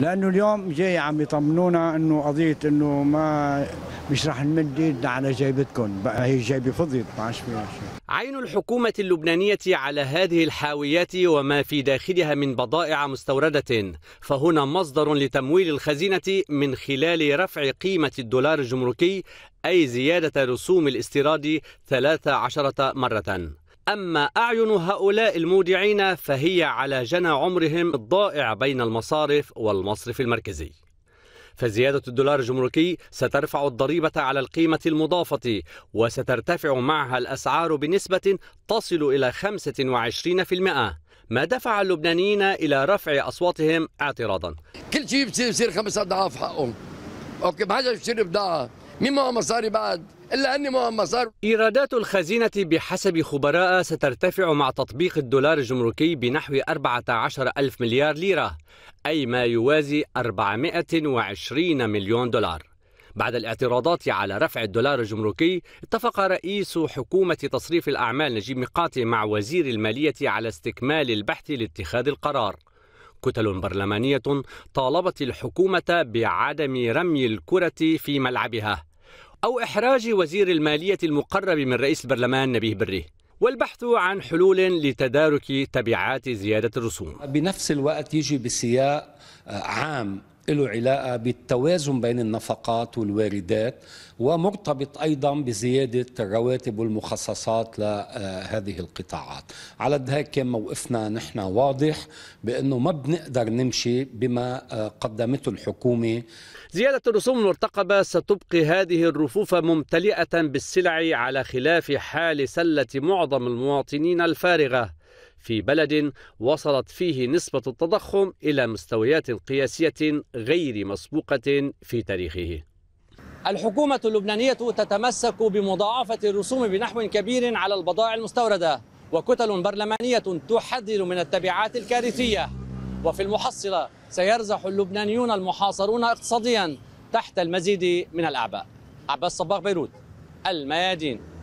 لانه اليوم جاي عم يطمنونا انه قضيه انه ما مش رح نمد ايدنا على جيبتكم بقى هي جيبي فضيت ما عادش فيها شيء عين الحكومه اللبنانيه على هذه الحاويات وما في داخلها من بضائع مستورده فهنا مصدر لتمويل الخزينه من خلال رفع قيمه الدولار الجمركي اي زياده رسوم الاستيراد 13 مره أما أعين هؤلاء المودعين فهي على جنى عمرهم الضائع بين المصارف والمصرف المركزي فزيادة الدولار الجمركي سترفع الضريبة على القيمة المضافة وسترتفع معها الأسعار بنسبة تصل إلى 25% ما دفع اللبنانيين إلى رفع أصواتهم اعتراضا كل شيء بصير بصير خمس أضعاف حقهم أوكي بحاجة بشتري بضاعة مين معه مصاري بعد إلا أني ما صار إيرادات الخزينة بحسب خبراء سترتفع مع تطبيق الدولار الجمركي بنحو 14 ألف مليار ليرة أي ما يوازي 420 مليون دولار بعد الاعتراضات على رفع الدولار الجمركي اتفق رئيس حكومة تصريف الأعمال نجيب ميقاتي مع وزير المالية على استكمال البحث لاتخاذ القرار كتل برلمانية طالبت الحكومة بعدم رمي الكرة في ملعبها أو إحراج وزير المالية المقرب من رئيس البرلمان نبيه بري والبحث عن حلول لتدارك تبعات زيادة الرسوم بنفس الوقت يجي بسياق عام له علاقة بالتوازن بين النفقات والواردات ومرتبط أيضا بزيادة الرواتب والمخصصات لهذه القطاعات على الدهاك كان موقفنا نحن واضح بأنه ما بنقدر نمشي بما آه، قدمته الحكومة زيادة الرسوم المرتقبة ستبقي هذه الرفوف ممتلئة بالسلع على خلاف حال سلة معظم المواطنين الفارغة في بلد وصلت فيه نسبة التضخم إلى مستويات قياسية غير مسبوقة في تاريخه الحكومة اللبنانية تتمسك بمضاعفة الرسوم بنحو كبير على البضائع المستوردة وكتل برلمانية تحذر من التبعات الكارثية وفي المحصلة سيرزح اللبنانيون المحاصرون اقتصاديا تحت المزيد من الأعباء عباس صباغ بيروت الميادين